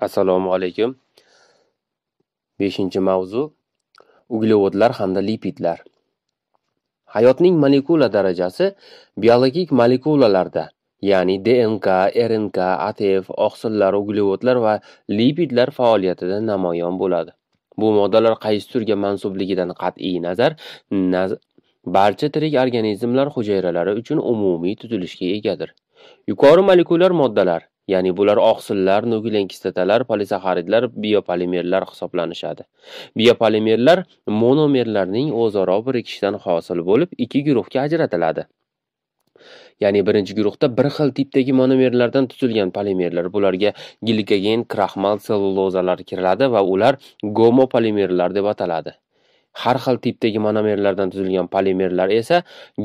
Assalomu alaykum. 5-mavzu uglevodlar hamda lipidlar. Hayotning molekula darajasi biologik molekulalarda, ya'ni DNK, RNK, ATF, oqsillar, uglevodlar va lipidlar faoliyatida namoyon bo'ladi. Bu moddalar qaysi turga mansubligidan qat'iy nazar, naz barcha tirik organizmlar hujayralari uchun umumiy tuzilishga egadir. Yuqori molekulyar moddalar Ya'ni bular oqsillar, nuklein kislotalar, polisaxaridlar, biopolimerlar hisoblanishadi. Biopolimerlar monomerlarning o'zaro birikishidan hosil bo'lib, ikki guruhga ajratiladi. Ya'ni birinchi guruhda bir xil tipdagi monomerlardan tuzilgan polimerlar, bularga glikogen, kraxmal, sellulozalar kiriladi va ular gomopolimerlar deb ataladi. har xil tipdagi monomerlardan tuzilgan polimerlar esa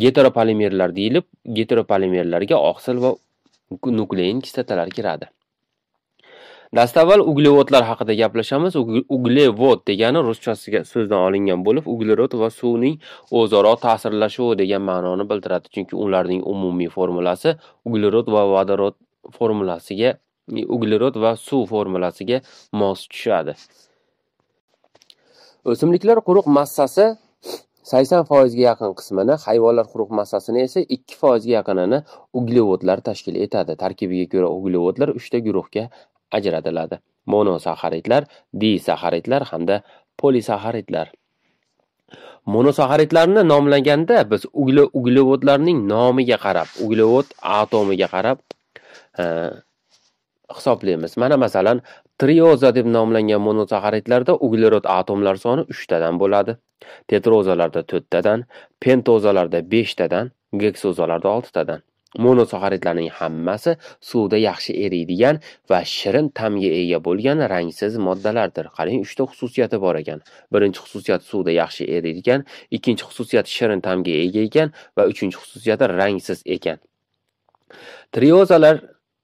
geteropolimerlar deyilib, geteropolimerlarga oqsil va nuklein kislotalar kiradi. Dastavval uglevodlar haqida gaplashamiz. Uglevod degani ruschasiga so'zdan olingan bo'lib, uglerod va suvning o'zaro ta'sirlashuvi degan ma'noni bildiradi, chunki ularning umumiy formulasi uglerod va vodorod formulasiga, uglerod va suv formulasiga mos tushadi. O'simliklar quruq massasi sakson foizga yaqin qismini hayvonlar quruq massasini esa ikki foizga yaqinini uglevodlar tashkil etadi tarkibiga ko'ra uglevodlar uchta guruhga ajratiladi monosaxaridlar disaxaridlar hamda polisaxaridlar monosaxaridlarni nomlaganda biz uglevodlarning nomiga qarab uglevod atomiga qarab hisoblaymiz. Mana masalan, trioza deb nomlangan monosaxaridlarda uglerod atomlar soni 3 tadan bo'ladi. Tetrozalarda 4 tadan, pentozalarda 5 tadan, geksozalarda 6 tadan. Monosaxaridlarning hammasi suvda yaxshi eriydigan va shirin ta'mga ega bo'lgan rangsiz moddalardir. Qarang, uchta xususiyati bor ekan. Birinchi xususiyati suvda yaxshi eriydigan, ikkinchi xususiyati shirin ta'mga ega ekan va uchinchi xususiyati rangsiz ekan. Triozalar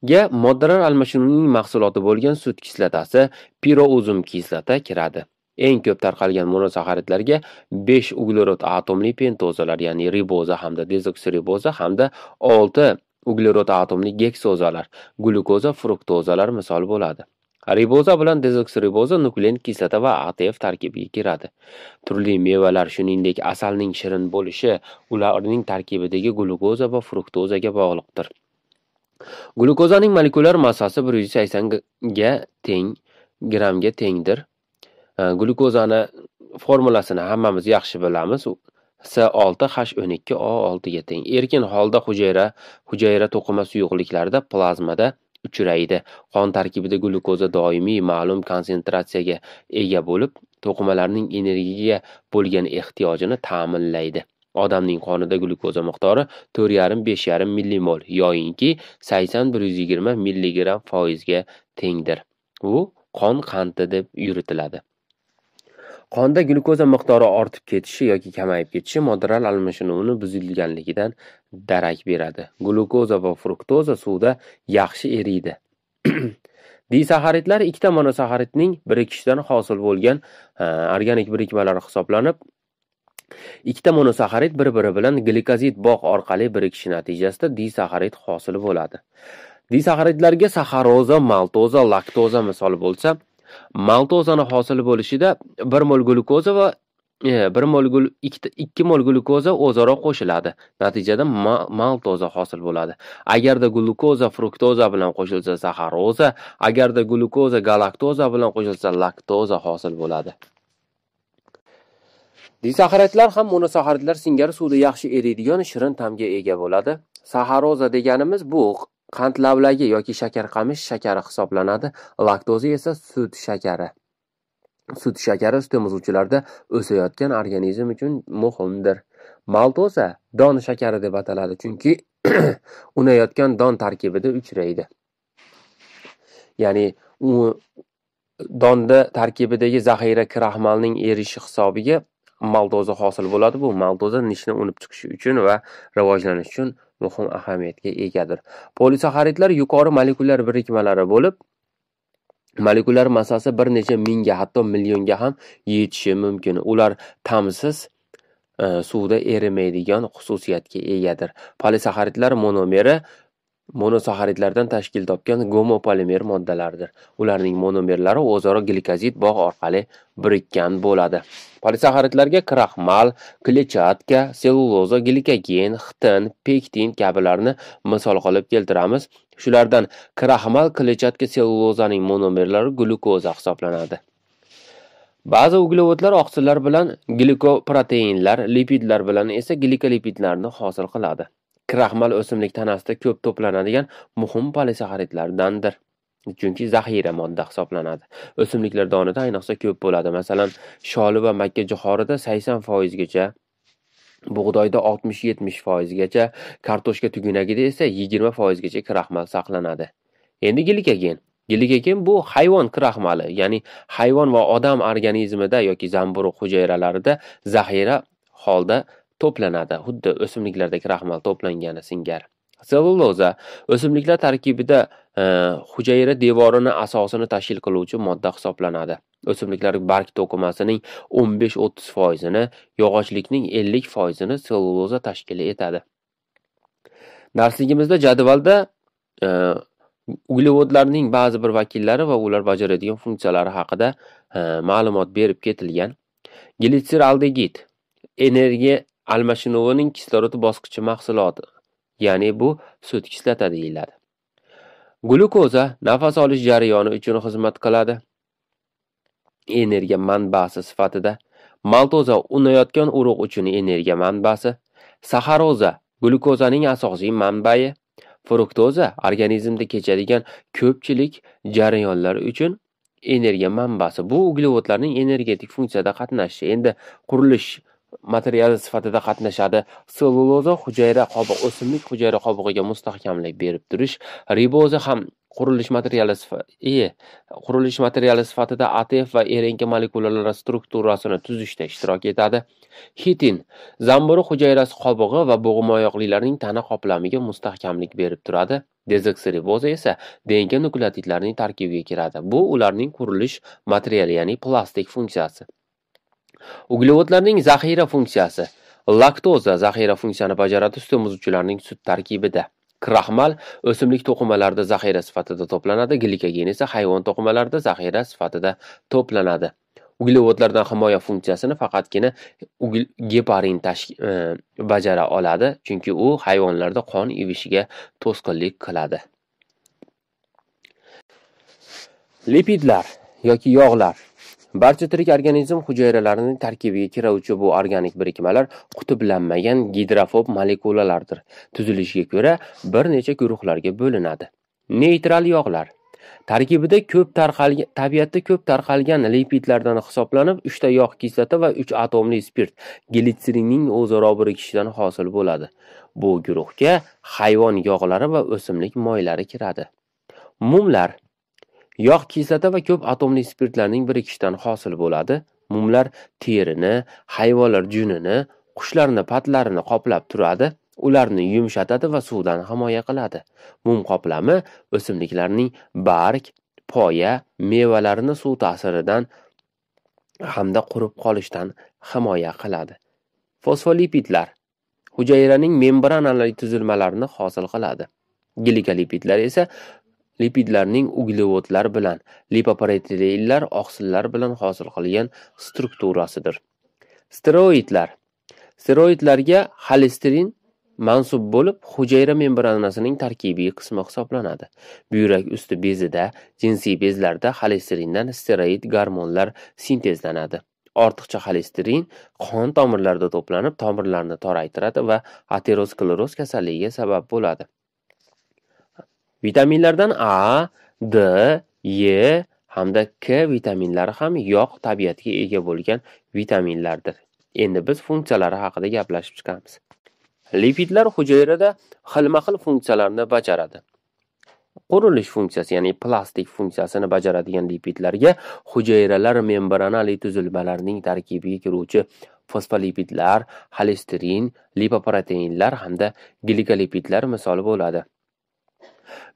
ga moddalar almashinuvining mahsuloti bo'lgan sut kislotasi pirouzum kislota kiradi. Eng ko'p tarqalgan monosaxaridlarga 5 uglerod atomli pentozalar, ya'ni riboza hamda dezoksiriboza hamda 6 uglerod atomli geksozalar, glyukoza, fruktozalar misol bo'ladi. Riboza bilan dezoksiriboza nuklein kislota va ATF tarkibiga kiradi. Turli mevalar, shuningdek, asalning shirin bo'lishi ularning tarkibidagi glyukoza va fruktozaga bog'liqdir. Glyukozaning molekulyar massasi 180 ga teng gramga tengdir. E, glyukozani formulasini hammamiz yaxshi bilamiz. S6H12O6 ga teng. Erkin holda hujayra hujayra to'qima suyuqliklarida plazmada uchraydi. Qon tarkibida glyukoza doimiy ma'lum konsentratsiyaga ega bo'lib, to'qimalarning energiyaga bo'lgan ehtiyojini ta'minlaydi. Odamning qonida glyukoza miqdori 4,5-5,5 millimol yoyinki 80-120 milligram foizga tengdir. u qon qandi deb yuritiladi. Qonda glyukoza miqdori ortib ketishi yoki kamayib ketishi moddalar almashinuvini buzilganligidan darak beradi. Glyukoza va fruktoza suvda yaxshi eriydi. Disaxaridlar ikkita monosaxaridning birikishidan hosil bo'lgan organik birikmalar hisoblanib, Ikkita monosaxarid bir-biri bilan glikozid bog' orqali birikishi natijasida disaxarid hosil bo'ladi. Disaxaridlarga saxaroza, maltoza, laktoza misol bo'lsa, maltozani hosil bo'lishida 1 mol glukoza va e, bir mol ikki mol glukoza o'zaro qo'shiladi natijada maltoza hosil bo'ladi agarda glukoza fruktoza bilan qo'shilsa saxaroza agarda glukoza galaktoza bilan qo'shilsa laktoza hosil bo'ladi disaxaratlar ham monosaxaridlar singari suvda yaxshi eriydigan shirin tamga ega bo'ladi. saxaroza deganimiz bu qand lavlagi yoki shakar qamish shakari hisoblanadi. Laktoza esa sut shakari. Sut shakari temizuvchilarda o'sayotgan organizm uchun muhimdir. Maltoza don shakari deb ataladi, chunki unayotgan don tarkibida uchraydi. Ya'ni u donda tarkibidagi zaxira kraxmalning erishi hisobiga maldoza hosil bo'ladi bu maldoza nishni unib chiqishi uchun va rivojlanish uchun muhim ahamiyatga egadir polisaxaridlar yuqori molekulyar birikmalari bo'lib molekulyar massasi bir necha mingga hatto millionga ham yetishi mumkin ular ta'msiz e, suvda erimaydigan xususiyatga egadir polisaxaridlar monomeri monosaxaridlardan tashkil topgan gomopolimer moddalardir. Ularning monomerlari o'zaro glikozid bog' orqali birikkan bo'ladi. Polisaxaridlarga kraxmal, kletchatka, selluloza, glikogen, xitin pektin kabilarni misol qilib keltiramiz. Shulardan kraxmal, kletchatka, sellulozaning monomerlari glyukoza hisoblanadi. Ba'zi uglevodlar oqsillar bilan glikoproteinlar, lipidlar bilan esa glikolipidlarni hosil qiladi. kraxmal o'simlik tanasida ko'p to'planadigan muhim polisaxaridlardandir chunki zaxira modda hisoblanadi o'simliklar donida ayniqsa ko'p bo'ladi masalan sholi va makka jo'xorida sakson foizgacha bug'doyda oltmish yetmish foizgacha kartoshka tugunagida esa yigirma foizgacha kraxmal saqlanadi endi glikogen glikogen bu hayvon kraxmali ya'ni hayvon va odam organizmida yoki zamburug' hujayralarida zaxira holda to'planadi xuddi o'simliklardagi raxmal to'plangani singari sellyuloza o'simliklar tarkibida e, hujayra devorini asosini tashkil qiluvchi modda hisoblanadi o'simliklar barg to'qimasining 15-30 foizini yog'ochlikning 50 foizini sellyuloza tashkil etadi darsligimizda jadvalda e, uglevodlarning ba'zi bir vakillari va ular bajaradigan funksiyalari haqida e, ma'lumot berib ketilgan glitseraldegid energiya almashinuvining kislorod bosqichi mahsuloti ya'ni bu sut kislota deyiladi glyukoza nafas olish jarayoni uchun xizmat qiladi energiya manbasi sifatida maltoza unayotgan urug' uchun energiya manbasi saxaroza glyukozaning asosiy manbai fruktoza organizmda kechadigan ko'pchilik jarayonlar uchun energiya manbasi bu uglevodlarning energetik funksiyada qatnashishi endi qurilish materiali sifatida qatnashadi. seluloza hujayra qobig'i o'simlik hujayra qobig'iga mustahkamlik berib turish, riboza ham qurilish materiali sifatida qurilish materiali sifatida ATF va e RNK molekulalar strukturasini tuzishda ishtirok etadi. Xitin zamburug' hujayrasi qobig'i va bo'g'imoyoqlilarning tana qoplamiga mustahkamlik berib turadi. Dezoksiriboza esa DNK nukleotidlarining tarkibiga kiradi. Bu ularning qurilish materiali, ya'ni plastik funksiyasi. Uglevodlarning zaxira funksiyasi. Laktoza zaxira funksiyani bajaradi sut emizuvchilarning sut tarkibida. Kraxmal o'simlik to'qimalarida zaxira sifatida to'planadi, glikogen esa hayvon to'qimalarida zaxira sifatida to'planadi. Uglevodlardan himoya funksiyasini faqatgina geparin e, bajara oladi, chunki u hayvonlarda qon ivishiga to'sqinlik qiladi. Lipidlar yoki yog'lar barcha tirik organizm hujayralarining tarkibiga kiruvchi bu organik birikmalar qutblanmagan gidrofob molekulalardir tuzilishiga ko'ra bir necha guruhlarga bo'linadi neytral yog'lar tarkibida ko'p tarqalgan tabiatda ko'p tarqalgan lipidlardan hisoblanib 3 ta yog' kislota va 3 atomli spirt glitserinning o'zaro birikishidan hosil bo'ladi bu guruhga hayvon yog'lari va o'simlik moylari kiradi mumlar Yog' kislota va ko'p atomli spirtlarning birikishidan hosil bo'ladi. Mumlar terini, hayvonlar junini, qushlarning patlarini qoplab turadi, ularni yumshatadi va suvdan himoya qiladi. Mum qoplami o'simliklarning barg, poya, mevalarini suv ta'siridan hamda qurib qolishdan himoya qiladi. Fosfolipidlar hujayraning membranali tuzilmalarini hosil qiladi. Glikolipidlar esa lipidlarning uglevodlar bilan, lipoproteinlar oqsillar bilan hosil qilgan strukturasidir. Steroidlar Steroidlarga xolesterin mansub bo'lib, hujayra membranasining tarkibiy qismi hisoblanadi. Buyrak usti bezida, jinsiy bezlarda xolesterindan steroid gormonlar sintezlanadi. ortiqcha xolesterin qon tomirlarida to'planib tomirlarni toraytiradi va ateroskleroz kasalligiga sabab bo'ladi Vitaminlardan A, D, E hamda K vitaminlari ham yog' tabiatiga ega bo'lgan vitaminlardir. Endi biz funksiyalari haqida gaplashib chiqamiz. Lipidlar hujayrada xilma-xil funksiyalarni bajaradi. Qurilish funksiyasi, ya'ni plastik funksiyasini bajaradigan lipidlarga hujayralar membranali tuzilmalarining tarkibiga kiruvchi fosfolipidlar, xolesterin, lipoproteinlar hamda glikolipidlar misoli bo'ladi.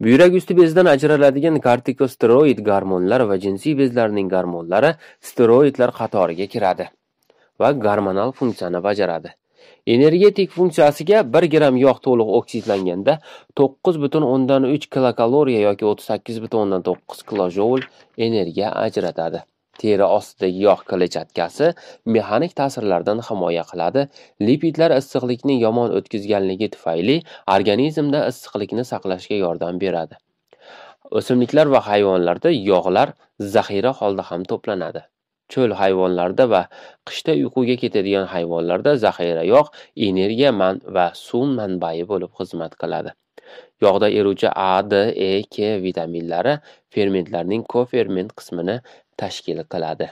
Buyrak usti bezidan ajraladigan kortikosteroid gormonlar va jinsiy bezlarning gormonlari steroidlar qatoriga kiradi va gormonal funksiyani bajaradi. Energetik funksiyasiga 1 gram yog' to'liq oksidlanganda 9,3 kilokaloriya yoki 38,9 kilojoul energiya ajratadi. teri ostidagi yog' kletchatkasi mexanik ta'sirlardan himoya qiladi. Lipidlar issiqlikni yomon o'tkazganligi tufayli organizmda issiqlikni saqlashga yordam beradi. O'simliklar va hayvonlarda yog'lar zaxira holda ham to'planadi. Cho'l hayvonlarda va qishda uyquga ketadigan hayvonlarda zaxira yog' energiya man va suv manbai bo'lib xizmat qiladi. Yog'da eruvchi A, D, E, K vitaminlari fermentlarning koferment qismini tashkil qiladi.